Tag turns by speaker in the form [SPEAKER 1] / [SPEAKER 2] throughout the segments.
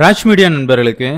[SPEAKER 1] Raj media நண்பர்களுக்கு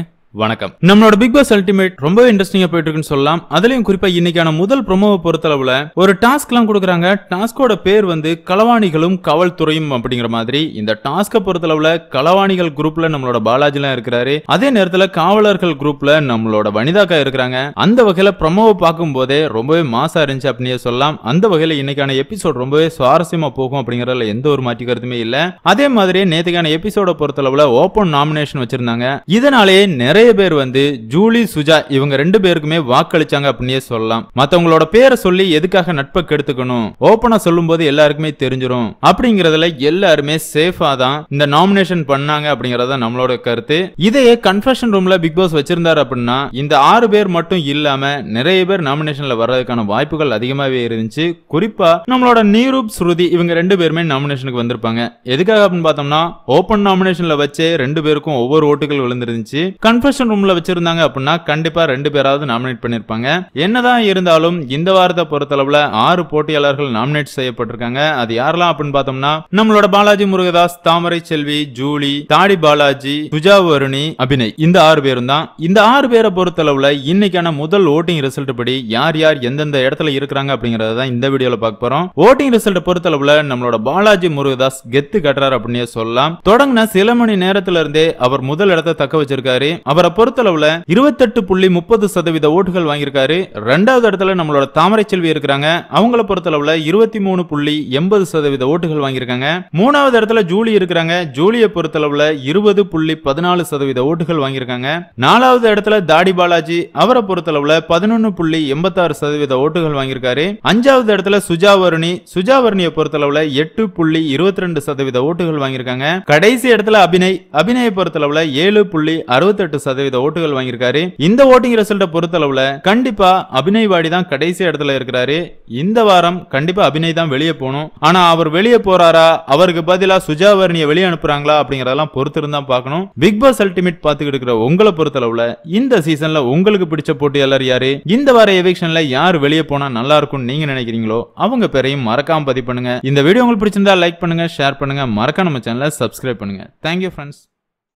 [SPEAKER 1] வணக்கம் நம்மளோட பிக் பாஸ் அல்டிமேட் ரொம்ப இன்ட்ரெஸ்டிங்கா போயிட்டு இருக்குன்னு சொல்லலாம் அதுலயும் குறிப்பா இன்னைக்கான முதல் ப்ரொமோவை அளவுல ஒரு டாஸ்க் எல்லாம் கொடுக்குறாங்க டாஸ்கோட பேர் வந்து களவாணிகளும் காவல்துறையும் அப்படிங்கிற மாதிரி இந்த பொறுத்த அளவுல களவாணிகள் குரூப்ல நம்மளோட பாலாஜிலாம் இருக்கிறாரு அதே நேரத்துல காவலர்கள் குரூப்ல நம்மளோட வனிதாக்கா இருக்கிறாங்க அந்த வகையில ப்ரொமோவை பார்க்கும் போதே ரொம்பவே மாசா இருந்துச்சு அப்படின்னு சொல்லலாம் அந்த வகையில இன்னைக்கான எபிசோட் ரொம்பவே சுவாரஸ்யமா போகும் அப்படிங்கறதுல எந்த ஒரு மாற்றி கருத்துமே இல்ல அதே மாதிரி நேற்றுக்கான எபிசோட அளவுல ஓப்பன் நாமினேஷன் வச்சிருந்தாங்க இதனாலேயே நிறைய நிறைய பேர் வந்து ஜூலி சுஜா இவங்க ரெண்டு பேருக்குமே வாக்களிச்சாங்க அப்படின்னே சொல்லலாம் மத்தவங்களோட பேரை சொல்லி எதுக்காக நட்பை கெடுத்துக்கணும் ஓபனா சொல்லும் போது எல்லாருக்குமே தெரிஞ்சிடும் அப்படிங்கறதுல எல்லாருமே சேஃபா தான் இந்த நாமினேஷன் பண்ணாங்க அப்படிங்கறத நம்மளோட கருத்து இதையே கன்ஃபெஷன் ரூம்ல பிக் பாஸ் வச்சிருந்தாரு அப்படின்னா இந்த ஆறு பேர் மட்டும் இல்லாம நிறைய பேர் நாமினேஷன்ல வர்றதுக்கான வாய்ப்புகள் அதிகமாவே இருந்துச்சு குறிப்பா நம்மளோட நீரூப் ஸ்ருதி இவங்க ரெண்டு பேருமே நாமினேஷனுக்கு வந்திருப்பாங்க எதுக்காக அப்படின்னு பார்த்தோம்னா ஓபன் நாமினேஷன்ல வச்சே ரெண்டு பேருக்கும் ஒவ்வொரு ஓட்டுகள் விழுந்துருந்துச்சு கன்ஃபெஷன் நாமினேஷன் ரூம்ல வச்சிருந்தாங்க அப்படின்னா கண்டிப்பா ரெண்டு பேராவது நாமினேட் பண்ணிருப்பாங்க என்னதான் இருந்தாலும் இந்த வாரத்தை பொறுத்தளவுல ஆறு போட்டியாளர்கள் நாமினேட் செய்யப்பட்டிருக்காங்க அது யாரெல்லாம் அப்படின்னு பார்த்தோம்னா நம்மளோட பாலாஜி முருகதாஸ் தாமரை செல்வி ஜூலி தாடி பாலாஜி சுஜா வருணி அபிநய் இந்த ஆறு பேரும் தான் இந்த ஆறு பேரை பொறுத்தளவுல இன்னைக்கான முதல் ஓட்டிங் ரிசல்ட் படி யார் யார் எந்தெந்த இடத்துல இருக்கிறாங்க அப்படிங்கறத இந்த வீடியோல பார்க்க போறோம் ஓட்டிங் ரிசல்ட் பொறுத்தளவுல நம்மளோட பாலாஜி முருகதாஸ் கெத்து கட்டுறாரு அப்படின்னே சொல்லலாம் தொடங்கின சில மணி நேரத்துல இருந்தே அவர் முதல் இடத்தை தக்க வச்சிருக்காரு அவர் அவரை பொறுத்தளவுல இருபத்தெட்டு புள்ளி முப்பது சதவீத ஓட்டுகள் வாங்கியிருக்காரு ரெண்டாவது இடத்துல நம்மளோட தாமரை செல்வி இருக்கிறாங்க அவங்கள பொறுத்தளவுல இருபத்தி மூணு புள்ளி எண்பது சதவீத ஓட்டுகள் வாங்கியிருக்காங்க மூணாவது இடத்துல ஜூலி இருக்கிறாங்க ஜூலியை பொறுத்தளவுல இருபது புள்ளி பதினாலு சதவீத ஓட்டுகள் வாங்கியிருக்காங்க நாலாவது இடத்துல தாடி பாலாஜி அவரை பொறுத்தளவுல பதினொன்னு புள்ளி எண்பத்தாறு சதவீத ஓட்டுகள் வாங்கியிருக்காரு அஞ்சாவது இடத்துல சுஜா வருணி சுஜா வருணியை பொறுத்தளவுல எட்டு புள்ளி இருபத்தி ரெண்டு சதவீத ஓட்டுகள் வாங்கியிருக்காங்க கடைசி இடத்துல அபிநய் அபிநயை பொறுத்தளவுல ஏழு புள்ளி அறுபத்தெட்டு சதவீத சதவீத ஓட்டுகள் வாங்கியிருக்காரு இந்த ஓட்டிங் ரிசல்ட்டை அளவுல கண்டிப்பா அபிநய் வாடி தான் கடைசி இடத்துல இருக்கிறாரு இந்த வாரம் கண்டிப்பா அபிநய் தான் வெளியே போகணும் ஆனா அவர் வெளியே போறாரா அவருக்கு பதிலா சுஜாவர்ணியை வெளியே அனுப்புறாங்களா அப்படிங்கறதெல்லாம் பொறுத்திருந்தா பார்க்கணும் பிக் பாஸ் அல்டிமேட் பாத்துக்கிட்டு இருக்கிற உங்களை பொறுத்த அளவுல இந்த சீசன்ல உங்களுக்கு பிடிச்ச போட்டியாளர் யாரு இந்த வார எவிக்ஷன்ல யார் வெளியே போனா நல்லா இருக்கும்னு நீங்க நினைக்கிறீங்களோ அவங்க பேரையும் மறக்காம பதிவு பண்ணுங்க இந்த வீடியோ உங்களுக்கு பிடிச்சிருந்தா லைக் பண்ணுங்க ஷேர் பண்ணுங்க மறக்காம நம்ம சேனலை சப்ஸ்கிரைப் பண்ணுங்க தேங்க்யூ ஃப்ரெண்ட்ஸ்